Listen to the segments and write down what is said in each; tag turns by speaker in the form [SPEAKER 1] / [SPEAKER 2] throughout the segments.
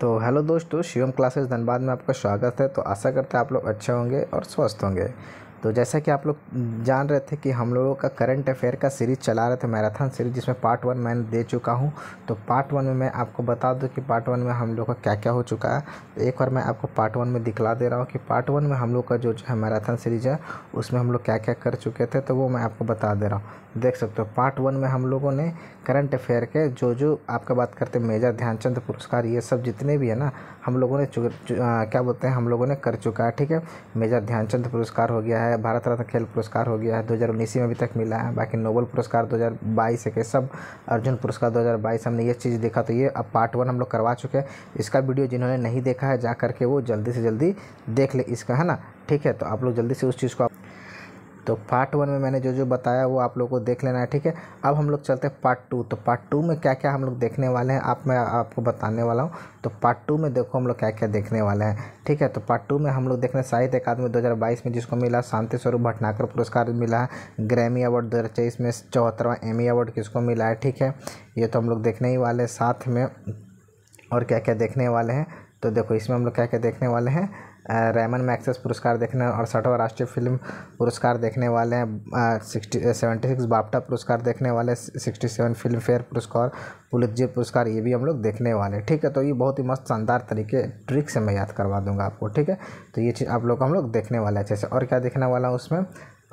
[SPEAKER 1] तो हेलो दोस्तों शिवम क्लासेस धनबाद में आपका स्वागत है तो आशा करते हैं आप लोग अच्छे होंगे और स्वस्थ होंगे तो जैसा कि आप लोग जान रहे थे कि हम लोगों का करंट अफेयर का सीरीज़ चला रहे थे मैराथन सीरीज जिसमें पार्ट वन मैंने दे चुका हूँ तो पार्ट वन में मैं आपको बता दूँ कि पार्ट वन में हम लोग का क्या क्या हो चुका है तो एक बार मैं आपको पार्ट वन में दिखला दे रहा हूँ कि पार्ट वन में हम लोग का जो है मैराथन सीरीज़ है उसमें हम लोग क्या क्या कर चुके थे तो वो मैं आपको बता दे रहा हूँ देख सकते हो पार्ट वन में हम लोगों ने करंट अफेयर के जो जो आपका बात करते मेजर ध्यानचंद पुरस्कार ये सब जितने भी है ना हम लोगों ने क्या बोलते हैं हम लोगों ने कर चुका है ठीक है मेजर ध्यानचंद पुरस्कार हो गया है भारत रत्न खेल पुरस्कार हो गया है दो हज़ार उन्नीस में अभी तक मिला है बाकी नोबल पुरस्कार दो हज़ार बाईस एक सब अर्जुन पुरस्कार दो हज़ार बाईस हमने ये चीज़ देखा तो ये अब पार्ट वन हम लोग करवा चुके हैं इसका वीडियो जिन्होंने नहीं देखा है जा करके वो जल्दी से जल्दी देख ले इसका है ना ठीक है तो आप लोग जल्दी से उस चीज़ को तो पार्ट वन में मैंने जो जो बताया वो आप लोग को देख लेना है ठीक है अब हम लोग चलते हैं पार्ट टू तो पार्ट टू में क्या क्या हम लोग देखने वाले हैं आप मैं आपको बताने वाला हूँ तो पार्ट टू में देखो हम लोग क्या क्या देखने वाले हैं ठीक है तो पार्ट टू में हम लोग देखने साहित्य अकादमी दो में जिसको मिला शांति स्वरूप भटनाकर पुरस्कार मिला है ग्रैमी अवार्ड दो में चौहत्तरवा एमी अवार्ड किसको मिला है ठीक है ये तो हम लोग देखने ही वाले हैं साथ में और क्या क्या देखने वाले हैं तो देखो इसमें हम लोग क्या क्या देखने वाले हैं रेमन मैक्सेस पुरस्कार देखने अड़सठवा राष्ट्रीय फिल्म पुरस्कार देखने वाले हैं सिक्सटी सेवेंटी सिक्स बापटा पुरस्कार देखने वाले सिक्सटी सेवन फिल्म फेयर पुरस्कार पुलितजर पुरस्कार ये भी हम लोग देखने वाले हैं ठीक है तो ये बहुत ही मस्त शानदार तरीके ट्रिक से मैं याद करवा दूंगा आपको ठीक है तो ये चीज़ आप लोग हम लोग देखने वाले अच्छे से और क्या देखने वाला है उसमें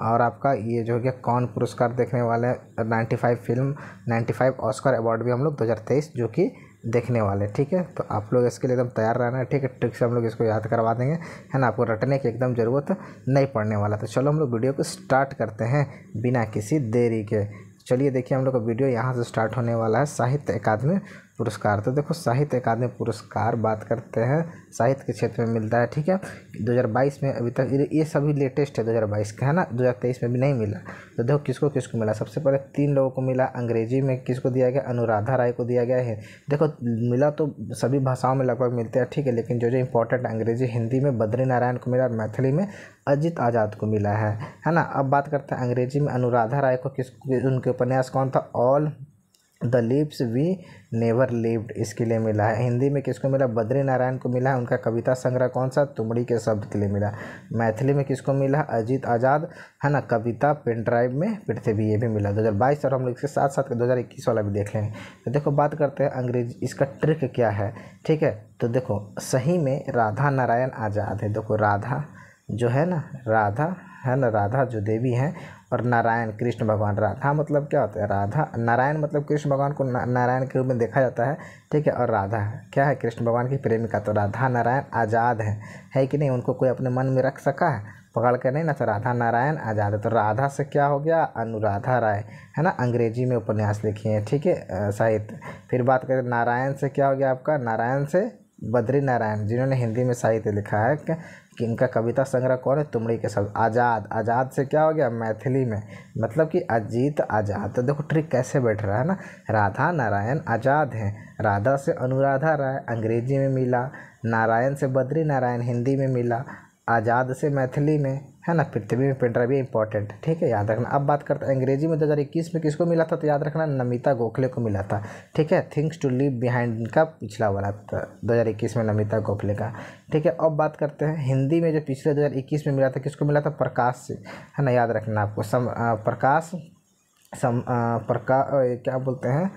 [SPEAKER 1] और आपका ये जो है कौन पुरस्कार देखने वाले हैं ninety five film ninety five Oscar award भी हम लोग दो हज़ार तेईस जो कि देखने वाले ठीक है तो आप लोग इसके लिए एकदम तैयार रहना है ठीक है ट्रिक से हम लोग इसको याद करवा देंगे है ना आपको रटने की एकदम ज़रूरत नहीं पड़ने वाला तो चलो हम लोग वीडियो को स्टार्ट करते हैं बिना किसी देरी के चलिए देखिए हम लोग का वीडियो यहाँ से स्टार्ट होने वाला है साहित्य अकादमी पुरस्कार तो देखो साहित्य अकादमी पुरस्कार बात करते हैं साहित्य के क्षेत्र में मिलता है ठीक है 2022 में अभी तक ये सभी लेटेस्ट है 2022 का है ना 2023 में भी नहीं मिला तो देखो किसको किसको मिला सबसे पहले तीन लोगों को मिला अंग्रेजी में किसको दिया गया अनुराधा राय को दिया गया है देखो मिला तो सभी भाषाओं में लगभग मिलते हैं ठीक है लेकिन जो जो इंपॉर्टेंट अंग्रेजी हिंदी में बद्री नारायण को मिला और मैथिली में अजीत आज़ाद को मिला है है ना अब बात करते हैं अंग्रेजी में अनुराधा राय को किस उनके उपन्यास कौन था all the lives we never lived इसके लिए मिला है हिंदी में किसको मिला बद्री नारायण को मिला है उनका कविता संग्रह कौन सा तुमड़ी के शब्द के लिए मिला मैथिली में किसको मिला अजीत आज़ाद है ना कविता पेन ड्राइव में पृथ्वी ये भी मिला 2022 और हम लोग इसके साथ साथ दो वाला भी देख लेंगे तो देखो बात करते हैं अंग्रेजी इसका ट्रिक क्या है ठीक है तो देखो सही में राधा नारायण आज़ाद है देखो राधा जो है ना राधा है ना राधा जो देवी हैं और नारायण कृष्ण भगवान राधा मतलब क्या होता है राधा नारायण मतलब कृष्ण भगवान को नारायण के रूप में देखा जाता है ठीक है और राधा है क्या है कृष्ण भगवान की प्रेमिका तो राधा नारायण आज़ाद है है कि नहीं उनको कोई अपने मन में रख सका है पकड़ कर नहीं ना तो राधा नारायण आज़ाद है तो राधा से क्या हो गया अनुराधा राय है ना अंग्रेजी में उपन्यास लिखी है ठीक है साहित्य फिर बात करें नारायण से क्या हो गया आपका नारायण से बद्री नारायण जिन्होंने हिंदी में साहित्य लिखा है कि इनका कविता संग्रह कौन है तुमड़ी के शब्द आज़ाद आज़ाद से क्या हो गया मैथिली में मतलब कि अजीत आज़ाद तो देखो ट्रिक कैसे बैठ रहा है ना राधा नारायण आज़ाद हैं राधा से अनुराधा राय अंग्रेजी में मिला नारायण से बद्री नारायण हिंदी में मिला आज़ाद से मैथिली में है ना पृथ्वी में पेंटर ड्राइव इंपॉर्टेंट है ठीक है याद रखना अब बात करते हैं अंग्रेजी में 2021 में किसको मिला था तो याद रखना नमिता गोखले को मिला था ठीक है थिंग्स टू लीव बिहाइंड का पिछला वाला था 2021 में नमिता गोखले का ठीक है अब बात करते हैं हिंदी में जो पिछले 2021 में मिला था किसको मिला था प्रकाश से है ना याद रखना आपको सम प्रकाश सम प्रकाश क्या बोलते हैं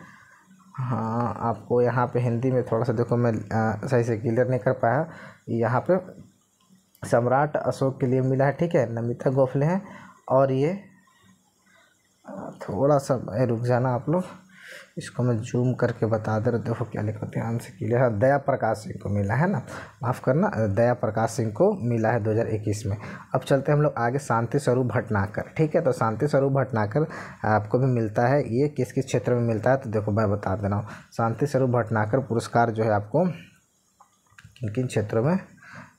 [SPEAKER 1] हाँ आपको यहाँ पे हिंदी में थोड़ा सा देखो मैं आ, सही से क्लियर नहीं कर पाया यहाँ पे सम्राट अशोक के लिए मिला है ठीक है नमिता गोखले हैं और ये थोड़ा सा रुक जाना आप लोग इसको मैं जूम करके बता दे रहा देखो क्या लिखा ध्यान से क्लियर है दया प्रकाश सिंह को मिला है ना माफ़ करना दया प्रकाश सिंह को मिला है 2021 में अब चलते हैं हम लोग आगे शांति स्वरूप भटनाकर ठीक है तो शांति स्वरूप भटनाकर आपको भी मिलता है ये किस किस क्षेत्र में मिलता है तो देखो मैं बता दे रहा हूँ शांति स्वरूप भटनाकर पुरस्कार जो है आपको किन किन क्षेत्रों में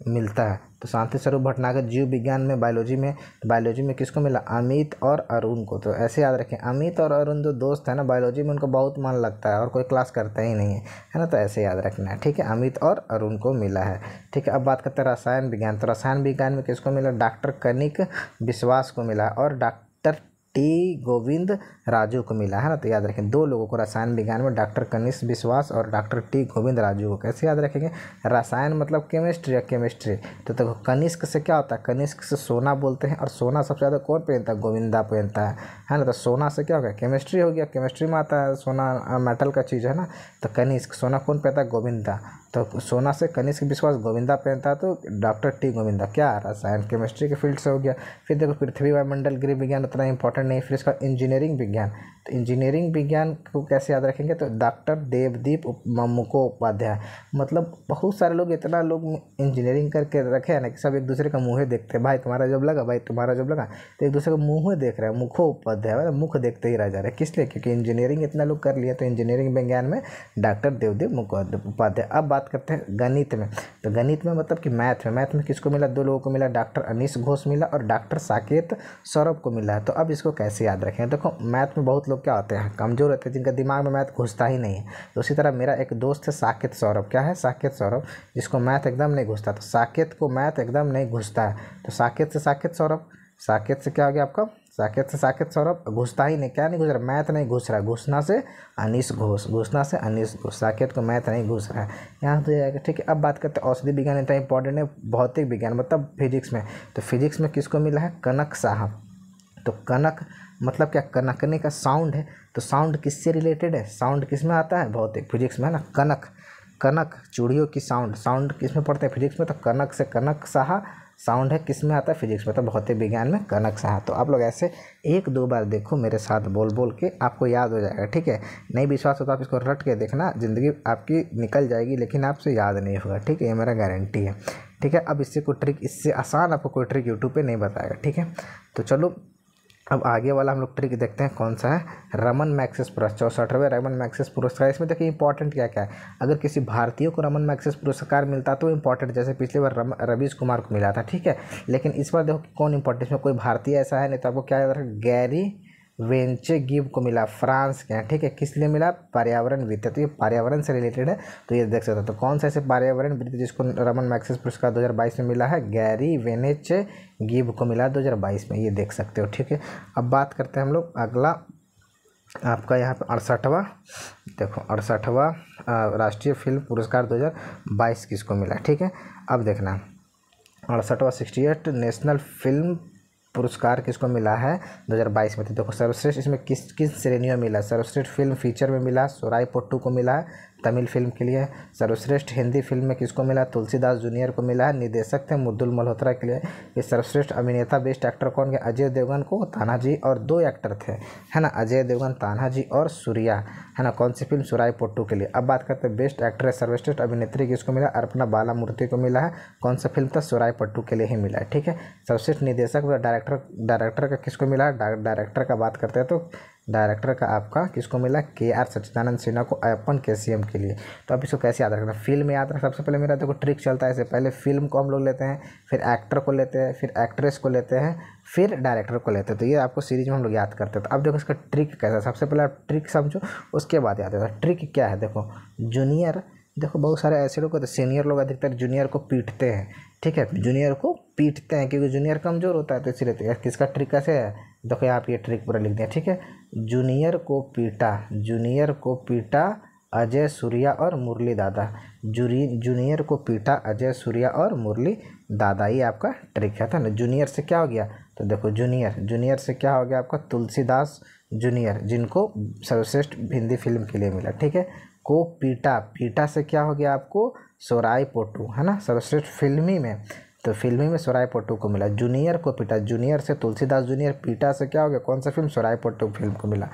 [SPEAKER 1] मिलता है तो शांति स्वरूप भटनागर जीव विज्ञान में बायोलॉजी में तो बायोलॉजी में किसको मिला अमित और अरुण को तो ऐसे याद रखें अमित और अरुण जो दोस्त है ना बायोलॉजी में उनको बहुत मन लगता है और कोई क्लास करता ही नहीं है है ना तो ऐसे याद रखना है ठीक है अमित और अरुण को मिला है ठीक है अब बात करते हैं रसायन विज्ञान तो रसायन विज्ञान में किसको मिला डॉक्टर कनिक विश्वास को मिला और डॉक्टर टी गोविंद राजू को मिला है ना तो याद रखें दो लोगों को रसायन विज्ञान में डॉक्टर कनिष्क विश्वास और डॉक्टर टी गोविंद राजू को कैसे याद रखेंगे रसायन मतलब केमिस्ट्री या केमिस्ट्री तो देखो तो कनिष्क से क्या होता है कनिष्क से सोना बोलते हैं और सोना सबसे ज़्यादा कौन पहनता है गोविंदा पहनता है है ना तो सोना से क्या हो गया केमिस्ट्री हो गया केमिस्ट्री में आता है सोना मेटल का चीज़ है ना तो कनिष्क सोना कौन पहनता है गोविंदा तो सोना से कनिष्क विश्वास गोविंदा पहनता तो डॉक्टर टी गोविंदा क्या आ रहा है साइंस केमिस्ट्री के फील्ड से हो गया फिर देखो पृथ्वी वायुमंडल गृह विज्ञान उतना इंपॉर्टेंट नहीं फिर इसका इंजीनियरिंग विज्ञान तो इंजीनियरिंग विज्ञान को कैसे याद रखेंगे तो डॉक्टर देवदीप मुखोपाध्याय मतलब बहुत सारे लोग इतना लोग इंजीनियरिंग करके रखे हैं ना कि सब एक दूसरे का मुँह देखते हैं भाई तुम्हारा जब लगा भाई तुम्हारा जब लगा तो एक दूसरे का मुँह देख रहे हैं मुखोपाध्याय मतलब मुख देखते ही रह जा रहे हैं किस लिए क्योंकि इंजीनियरिंग इतना लोग कर लिए तो इंजीनियरिंग विज्ञान में डॉक्टर देवदीप मुखोपाध्याय अब बात बात करते हैं गणित में तो गणित में मतलब कि मैथ में मैथ में किसको मिला दो लोगों को मिला डॉक्टर अनिश घोष मिला और डॉक्टर साकेत सौरभ को मिला है तो अब इसको कैसे याद रखें देखो मैथ में बहुत लोग क्या होते हैं कमज़ोर होते हैं जिनका दिमाग में मैथ घुसता ही नहीं है तो उसी तरह मेरा एक दोस्त है साकेत सौरभ क्या है साकेत सौरभ जिसको मैथ एकदम नहीं घुसता तो साकेत को मैथ एकदम नहीं घुसता है तो साकेत से साकेत सौरभ साकेत से क्या हो गया आपका साकेत से साकेत सौरभ घुसता ही नहीं क्या नहीं घुस रहा मैथ नहीं घुस रहा घुसना से अनिस घोष घुसना से अनिस घोष साकेत को मैथ नहीं घुस रहा है यहाँ तो जाएगा ठीक है अब बात करते हैं औषधि विज्ञान इतना इंपॉर्टेंट है भौतिक विज्ञान मतलब फिजिक्स में तो फिजिक्स में किसको मिला है कनक साहब तो कनक मतलब क्या कनकने का साउंड है तो साउंड किससे रिलेटेड है साउंड किस में आता है भौतिक फिजिक्स में है ना कनक कनक चूड़ियों की साउंड साउंड किस में पड़ते हैं फिजिक्स में तो कनक से कनक साहा साउंड है किस में आता है फिजिक्स में तो बहुत ही विज्ञान में कनक से हाँ तो आप लोग ऐसे एक दो बार देखो मेरे साथ बोल बोल के आपको याद हो जाएगा ठीक है नहीं विश्वास हो तो आप इसको रट के देखना ज़िंदगी आपकी निकल जाएगी लेकिन आपसे याद नहीं होगा ठीक है ये मेरा गारंटी है ठीक है अब इससे कोई ट्रिक इससे आसान आपको कोई ट्रिक यूट्यूब पर नहीं बताएगा ठीक है तो चलो अब आगे वाला हम लोग ट्रिक देखते हैं कौन सा है रमन मैक्सेस पुरस्कार चौसठवें रमन मैक्सिस पुरस्कार इसमें देखिए इंपॉर्टेंट क्या क्या है अगर किसी भारतीय को रमन मैक्सेस पुरस्कार मिलता तो इंपॉर्टेंट जैसे पिछले बार रम रवीश कुमार को मिला था ठीक है लेकिन इस बार देखो कौन इंपॉर्टेंट इसमें कोई भारतीय ऐसा है नहीं तो आपको क्या याद रखा गैरी वेंचे गिव को मिला फ्रांस के यहाँ ठीक है किस लिए मिला पर्यावरण वित्त तो ये पर्यावरण से रिलेटेड है तो ये देख सकते हो तो कौन सा ऐसे पर्यावरण वित्त जिसको रमन मैक्सिस पुरस्कार 2022 में मिला है गैरी वेनेचे गिव को मिला 2022 में ये देख सकते हो ठीक है अब बात करते हैं हम लोग अगला आपका यहाँ पे अड़सठवा देखो अड़सठवा राष्ट्रीय फिल्म पुरस्कार दो किसको मिला ठीक है अब देखना अड़सठवा सिक्सटी एट नेशनल फिल्म पुरस्कार किसको मिला है 2022 में तो देखो सर्वश्रेष्ठ इसमें किस किस श्रेणी में मिला सर्वश्रेष्ठ फिल्म फीचर में मिला सोराई पोट्टू को मिला तमिल फिल्म के लिए सर्वश्रेष्ठ हिंदी फिल्म में किसको मिला तुलसीदास जूनियर को मिला है निर्देशक थे मुद्दुल मल्होत्रा के लिए ये सर्वश्रेष्ठ अभिनेता बेस्ट एक्टर कौन गया अजय देवगन को तानाजी और दो एक्टर थे है ना अजय देवगन तानाजी और सूर्या है ना कौन सी फिल्म सुराय पोट्टू के लिए अब बात करते हैं बेस्ट एक्ट्रेस सर्वश्रेष्ठ अभिनेत्री किसको मिला अर्पना बालामूर्ति को मिला है कौन सा फिल्म था सुराय पट्टू के लिए ही मिला है ठीक है सर्वश्रेष्ठ निर्देशक डायरेक्टर डायरेक्टर का किसको मिला है डायरेक्टर का बात करते हैं तो डायरेक्टर का आपका किसको मिला के आर सच्चिदानंद सिन्हा को अपन के सी के लिए तो अब इसको कैसे याद रखना फिल्म याद रखना सबसे पहले मेरा देखो ट्रिक चलता है इससे पहले फिल्म को हम लोग लेते हैं फिर एक्टर को लेते हैं फिर एक्ट्रेस को लेते हैं फिर डायरेक्टर को लेते हैं तो ये आपको सीरीज में हम लोग याद करते हैं तो अब देखो इसका ट्रिक कैसा सबसे पहले आप ट्रिक समझो उसके बाद याद रखना ट्रिक क्या है देखो जूनियर देखो बहुत सारे ऐसे लोग होते हैं सीनियर लोग अधिकतर जूनियर को पीटते हैं ठीक है जूनियर को पीटते हैं क्योंकि जूनियर कमज़ोर होता है तो इसलिए तो किसका ट्रिक कैसे है देखो यहाँ पे ये ट्रिक पूरा लिख दिया ठीक है जूनियर को पीटा जूनियर को पीटा अजय सूर्या और मुरली दादा जूरी जूनियर को पीटा अजय सूर्या और मुरली दादा ये आपका ट्रिक है था ना जूनियर से क्या हो गया तो देखो जूनियर जूनियर से क्या हो गया आपका तुलसीदास जूनियर जिनको सर्वश्रेष्ठ हिंदी फिल्म के लिए मिला ठीक है को पीटा पीटा से क्या हो गया आपको सोराय पोटू है ना सर्वश्रेष्ठ फिल्मी में तो फिल्मी में सोराय पट्टू को मिला जूनियर को पीटा जूनियर से तुलसीदास जूनियर पीटा से क्या हो गया कौन सा फिल्म सोराय पट्टू फिल्म को मिला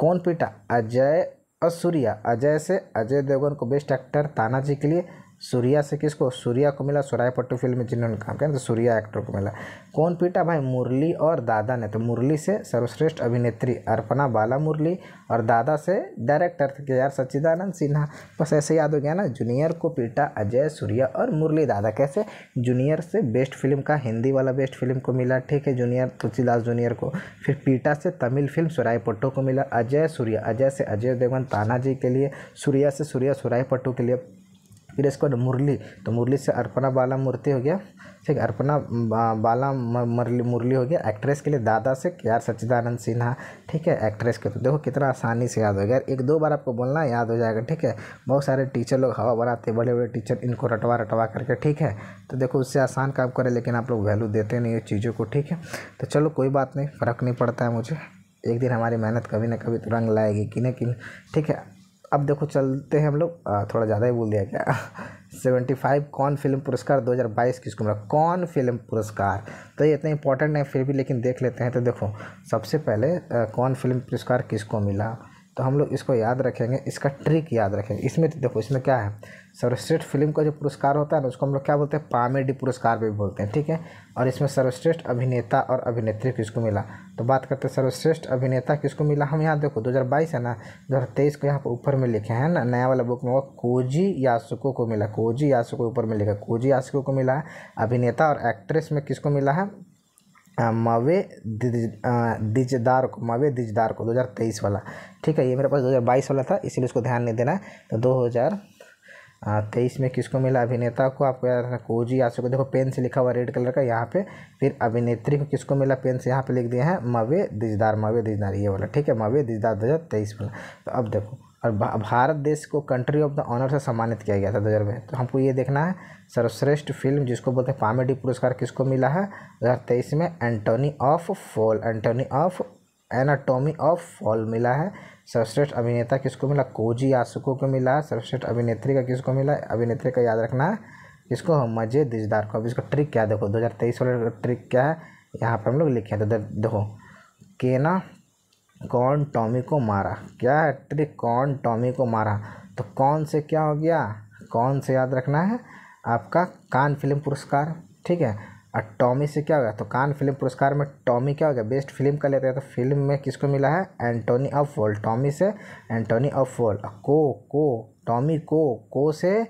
[SPEAKER 1] कौन पीटा अजय और सूर्या अजय से अजय देवगन को बेस्ट एक्टर तानाजी के लिए सूर्या से किसको सूर्या को मिला सोराय पट्टू फिल्म में जिन्होंने काम किया तो सूर्या एक्टर को मिला कौन पीटा भाई मुरली और दादा ने तो मुरली से सर्वश्रेष्ठ अभिनेत्री अर्पणा बाला मुरली और दादा से डायरेक्टर थे यार सच्चिदानंद सिन्हा बस ऐसे याद हो गया ना जूनियर को पीटा अजय सूर्या और मुरली दादा कैसे जूनियर से बेस्ट फिल्म का हिंदी वाला बेस्ट फिल्म को मिला ठीक है जूनियर तुलसीदास जूनियर को फिर पीटा से तमिल फिल्म सोराय पट्टू को मिला अजय सूर्या अजय से अजय देवगन तानाजी के लिए सूर्या से सूर्या सोराय पट्टू के लिए फिर इसके बाद मुरली तो मुरली से अर्पणा बाला मूर्ति हो गया ठीक अर्पणा बाला मुरली मुरली हो गया एक्ट्रेस के लिए दादा से के आर सच्चिदानंद सिन्हा ठीक है एक्ट्रेस के तो देखो कितना आसानी से याद हो गया एक दो बार आपको बोलना याद हो जाएगा ठीक है बहुत सारे टीचर लोग हवा बनाते बड़े बड़े टीचर इनको रटवा रटवा करके ठीक है तो देखो उससे आसान काम करें लेकिन आप लोग वैल्यू देते नहीं ये चीज़ों को ठीक है तो चलो कोई बात नहीं फ़र्क नहीं पड़ता है मुझे एक दिन हमारी मेहनत कभी ना कभी तो रंग लाएगी कि ना कि ठीक है अब देखो चलते हैं हम लोग थोड़ा ज़्यादा ही बोल दिया क्या सेवेंटी फाइव कौन फिल्म पुरस्कार 2022 किसको मिला कौन फिल्म पुरस्कार तो ये इतना इंपॉर्टेंट है फिर भी लेकिन देख लेते हैं तो देखो सबसे पहले कौन फिल्म पुरस्कार किसको मिला तो हम लोग इसको याद रखेंगे इसका ट्रिक याद रखेंगे इसमें तो देखो इसमें क्या है सर्वश्रेष्ठ फिल्म का जो पुरस्कार होता है ना उसको हम लोग क्या बोलते हैं पामेडी पुरस्कार भी बोलते हैं ठीक है और इसमें सर्वश्रेष्ठ अभिनेता और अभिनेत्री किसको मिला तो बात करते हैं सर्वश्रेष्ठ अभिनेता किसको मिला हम यहाँ देखो 2022 है ना 2023 को यहाँ पर ऊपर में लिखे हैं ना नया वाला बुक में वो कोजी यासुको को मिला कोजी यासुको ऊपर में लिखा कोजी यासुको को मिला है अभिनेता और एक्ट्रेस में किसको मिला है मवे दिज दिजदार को मवे दिजदार को 2023 वाला ठीक है ये मेरे पास 2022 वाला था इसीलिए उसको ध्यान नहीं देना तो 2023 में किसको मिला अभिनेता को आपको याद रखना कोजी आशो को देखो पेन से लिखा हुआ रेड कलर का यहाँ पे फिर अभिनेत्री को किसको मिला पेन से यहाँ पे लिख दिया है मवे दिजदार मवे दिजदार ये वाला ठीक है मवे दिजदार दो वाला तो अब देखो और भारत देश को कंट्री ऑफ द ऑनर से सम्मानित किया गया था दो में तो हमको ये देखना है सर्वश्रेष्ठ फिल्म जिसको बोलते हैं पामेडी पुरस्कार किसको मिला है दो में anatomy of fall anatomy of anatomy of fall मिला है सर्वश्रेष्ठ अभिनेता किसको मिला कोजी यासुको को मिला है सर्वश्रेष्ठ अभिनेत्री का किसको मिला अभिनेत्री का याद रखना है किसको हम मजे दिजदार को अब इसका ट्रिक क्या देखो तेईस वाला ट्रिक क्या है यहाँ पर हम लोग लिखे हैं तो देखो केना कौन टॉमी को मारा क्या है ट्रिक कौन टॉमी को मारा तो कौन से क्या हो गया कौन से याद रखना है आपका कान फिल्म पुरस्कार ठीक है और टॉमी से क्या हो गया तो कान फिल्म पुरस्कार में टॉमी क्या हो गया बेस्ट फिल्म का लेते हैं तो फिल्म में किसको मिला है एंटोनी अफवॉल टॉमी से एंटोनी अफवॉल को को टॉमी को को से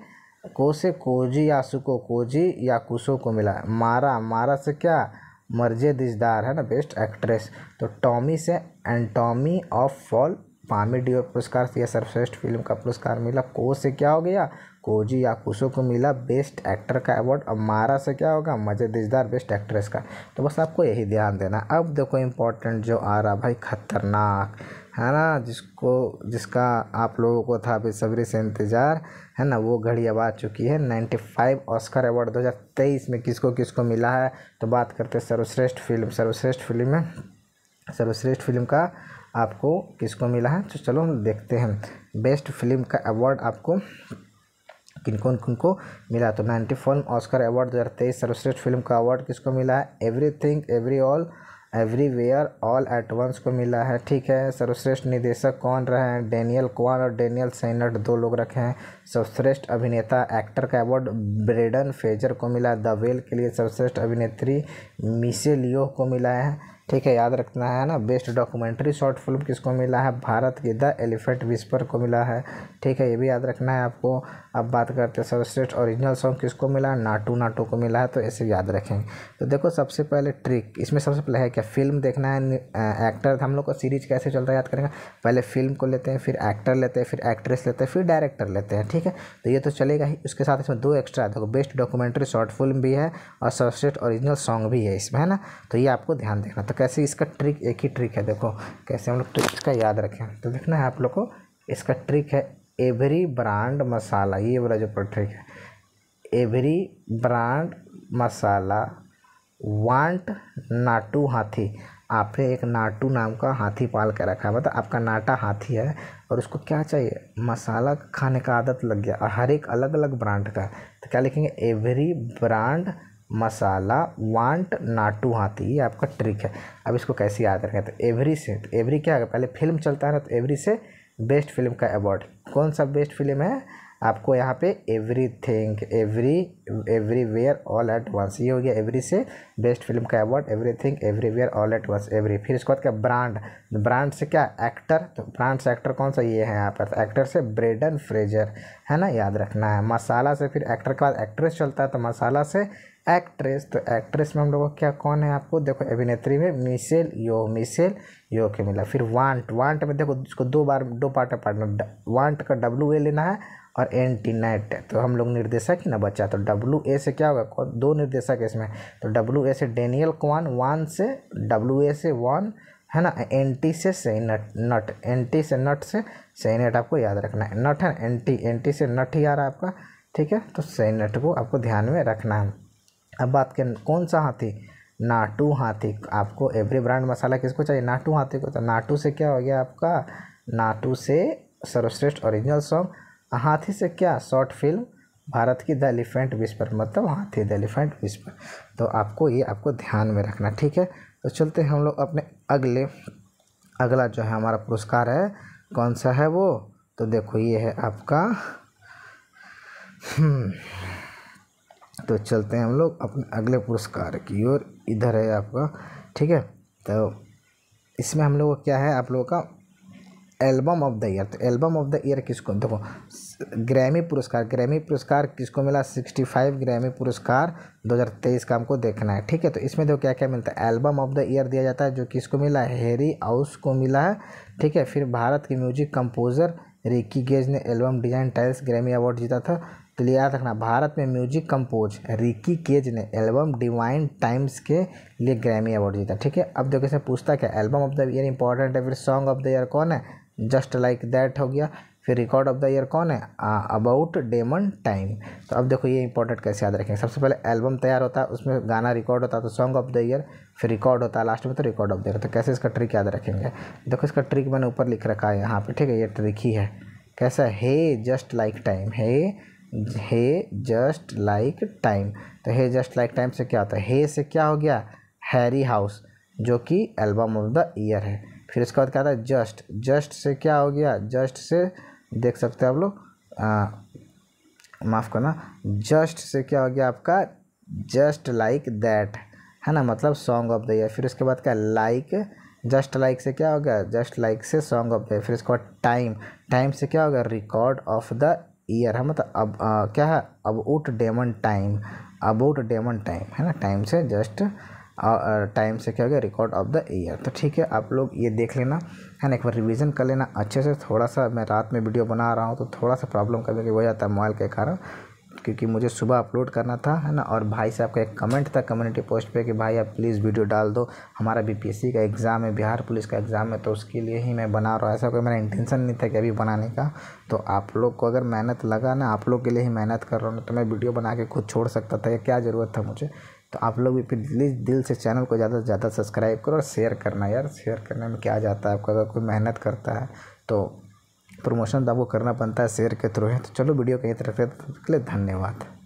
[SPEAKER 1] को से कोजी यासुको कोजी या कुसो को मिला है मारा मारा से क्या मर्जे दिशदार है ना बेस्ट एक्ट्रेस तो टॉमी से anatomy of fall Palme d'Or पुरस्कार या सर्वश्रेष्ठ फिल्म का पुरस्कार मिला को से क्या हो गया कोजी कुशो को मिला बेस्ट एक्टर का अवार्ड और मारा से क्या होगा मज़ेदार बेस्ट एक्ट्रेस का तो बस आपको यही ध्यान देना अब देखो इम्पोर्टेंट जो आ रहा भाई खतरनाक है ना जिसको जिसका आप लोगों को था बेसब्री से इंतज़ार है ना वो घड़ी अब आ चुकी है नाइन्टी फाइव ऑस्कर अवार्ड दो हज़ार तेईस में किसको किसको मिला है तो बात करते सर्वश्रेष्ठ फिल्म सर्वश्रेष्ठ फिल्म में सर्वश्रेष्ठ फिल्म का आपको किसको मिला है तो चलो हम देखते हैं बेस्ट फिल्म का अवार्ड आपको किन कौन किन को मिला तो नाइन्टी फोर्म ऑस्कर अवार्ड दो सर्वश्रेष्ठ फिल्म का अवार्ड किसको मिला है everything every all everywhere all at once को मिला है ठीक है सर्वश्रेष्ठ निदेशक कौन रहे हैं डेनियल कौन और डेनियल सैनट दो लोग रखे हैं सर्वश्रेष्ठ अभिनेता एक्टर का अवार्ड ब्रेडन फेजर को मिला द वेल के लिए सर्वश्रेष्ठ अभिनेत्री मिसेलियो लियो को मिला है ठीक है याद रखना है ना बेस्ट डॉक्यूमेंट्री शॉर्ट फिल्म किसको मिला है भारत की द एलिफेंट विस्पर को मिला है ठीक है ये भी याद रखना है आपको अब बात करते हैं सर्वश्रेष्ठ ओरिजिनल सॉन्ग किसको मिला नाटू नाटू को मिला है तो ऐसे याद रखेंगे तो देखो सबसे पहले ट्रिक इसमें सबसे पहले है क्या फिल्म देखना है एक्टर हम लोग को सीरीज कैसे चल रहा है याद करेंगे पहले फिल्म को लेते हैं फिर एक्टर लेते हैं फिर एक्ट्रेस लेते हैं फिर डायरेक्टर लेते हैं ठीक है तो ये तो चलेगा ही उसके साथ इसमें दो एक्स्ट्रा देखो बेस्ट डॉक्यूमेंट्री शॉर्ट फिल्म भी है और सर्वश्रेष्ठ ओरिजिनल सॉन्ग भी है इसमें है ना तो ये आपको ध्यान देखना तो कैसे इसका ट्रिक एक ही ट्रिक है देखो कैसे हम लोग ट्रिक तो इसका याद रखें तो देखना है आप लोग को इसका ट्रिक है एवरी ब्रांड मसाला ये वाला जो ट्रिक है एवरी ब्रांड मसाला वांट नाटू हाथी आपने एक नाटू नाम का हाथी पाल कर रखा है मतलब आपका नाटा हाथी है और उसको क्या चाहिए मसाला खाने का आदत लग गया और हर एक अलग अलग ब्रांड का तो क्या लिखेंगे एवरी ब्रांड मसाला वांट नाटू हाथी ये आपका ट्रिक है अब इसको कैसे याद रखें तो एवरी से तो एवरी क्या है पहले फिल्म चलता है ना तो एवरी से बेस्ट फिल्म का अवार्ड कौन सा बेस्ट फिल्म है आपको यहाँ पे everything every everywhere all at once ये हो गया एवरी से बेस्ट फिल्म का award everything everywhere all at once every फिर इसके बाद क्या ब्रांड ब्रांड से क्या एक्टर तो ब्रांड से एक्टर कौन सा ये है यहाँ पर एक्टर तो से ब्रेडन फ्रेजर है ना याद रखना है मसाला से फिर एक्टर के बाद एक्ट्रेस चलता है तो मसाला से एक्ट्रेस तो एक्ट्रेस में हम लोगों क्या कौन है आपको देखो अभिनेत्री में मिसेल यो मिसेल यो के मिला फिर वांट वांट में देखो इसको दो बार दो पार्ट में पार्ट वांट का डब्लू ए लेना है और एंटी नेट तो हम लोग निर्देशक ही ना बचा तो डब्लू ए से क्या होगा कौन दो निर्देशक इसमें तो डब्ल्यू ए से डेनियल कौन वन से डब्लू ए से वन है ना एंटी से सैनट नट एंटी से नट से सैनट आपको याद रखना है नट है एंटी एंटी से नट ही आ रहा है आपका ठीक है तो सैनट को आपको ध्यान में रखना है अब बात करें कौन सा हाथी नाटू हाथी आपको एवरी ब्रांड मसाला किसको चाहिए नाटू हाथी को तो नाटू से क्या हो गया आपका नाटू से सर्वश्रेष्ठ ओरिजिनल सॉन्ग हाथी से क्या शॉर्ट फिल्म भारत की द एलिफेंट विस्पर मतलब हाथी द एलिफेंट विस्पर तो आपको ये आपको ध्यान में रखना ठीक है तो चलते हैं हम लोग अपने अगले अगला जो है हमारा पुरस्कार है कौन सा है वो तो देखो ये है आपका हम्म, तो चलते हैं हम लोग अपने अगले पुरस्कार की ओर इधर है आपका ठीक है तो इसमें हम लोग क्या है आप लोगों का एल्बम ऑफ द ईयर तो एल्बम ऑफ द ईयर किसको देखो ग्रैमी पुरस्कार ग्रैमी पुरस्कार किसको मिला सिक्सटी फाइव ग्रैमी पुरस्कार दो हज़ार तेईस का हमको देखना है ठीक है तो इसमें देखो क्या क्या मिलता है एल्बम ऑफ द ईयर दिया जाता है जो किसको मिला है हेरी आउस को मिला है ठीक है फिर भारत के म्यूजिक कंपोज़र रिकी गेज ने album Divine Tides Grammy award जीता था तो लिए याद रखना भारत में म्यूजिक कंपोज रिकी केज ने एल्बम डिवाइन टाइम्स के लिए ग्रैमी अवार्ड जीता ठीक है अब देखो इसे पूछता क्या album of the year important है फिर सॉन्ग ऑफ द ईयर कौन है जस्ट लाइक दैट हो गया फिर रिकॉर्ड ऑफ द ईयर कौन है अबाउट डेमन टाइम तो अब देखो ये इंपॉर्टेंट कैसे याद रखेंगे सबसे पहले एल्बम तैयार होता है उसमें गाना रिकॉर्ड होता तो सॉन्ग ऑफ द ईयर फिर रिकॉर्ड होता लास्ट में तो रिकॉर्ड ऑफ द ईयर तो कैसे इसका ट्रिक याद रखेंगे देखो इसका ट्रिक मैंने ऊपर लिख रखा है यहाँ पर ठीक है ये ट्रिक ही है कैसा है जस्ट लाइक टाइम है हे जस्ट लाइक टाइम तो हे जस्ट लाइक टाइम से क्या होता है हे से क्या हो गया हैरी हाउस जो कि एल्बम ऑफ द ईयर है फिर इसके बाद क्या आता है जस्ट जस्ट से क्या हो गया जस्ट से देख सकते हैं आप लोग माफ़ करना जस्ट से क्या हो गया आपका जस्ट लाइक दैट है ना मतलब सॉन्ग ऑफ द ईयर फिर उसके बाद क्या लाइक जस्ट लाइक से क्या हो गया जस्ट लाइक से सॉन्ग ऑफ द ईयर फिर इसके बाद टाइम टाइम से क्या हो गया रिकॉर्ड ऑफ द ईयर है मतलब अब आ, क्या है about damn time about damn time है ना टाइम से जस्ट टाइम से क्या हो गया रिकॉर्ड ऑफ द ईयर तो ठीक है आप लोग ये देख लेना है ना एक बार रिवीजन कर लेना अच्छे से थोड़ा सा मैं रात में वीडियो बना रहा हूँ तो थोड़ा सा प्रॉब्लम कभी कभी हो जाता है मोबाइल के कारण क्योंकि मुझे सुबह अपलोड करना था है ना और भाई साहब का एक कमेंट था कम्युनिटी पोस्ट पे कि भाई आप प्लीज़ वीडियो डाल दो हमारा बीपीएससी का एग्ज़ाम है बिहार पुलिस का एग्ज़ाम है तो उसके लिए ही मैं बना रहा हूँ ऐसा कोई मेरा इंटेंसन नहीं था कि अभी बनाने का तो आप लोग को अगर मेहनत लगा ना आप लोग के लिए ही मेहनत कर रहा हूँ तो मैं वीडियो बना के खुद छोड़ सकता था या क्या ज़रूरत था मुझे तो आप लोग भी प्लीज़ दिल से चैनल को ज़्यादा से ज़्यादा सब्सक्राइब करो और शेयर करना यार शेयर करने में क्या जाता है आपको अगर कोई मेहनत करता है तो प्रमोशन तो आपको करना बनता है शेयर के थ्रू है तो चलो वीडियो कहीं तरफ के लिए धन्यवाद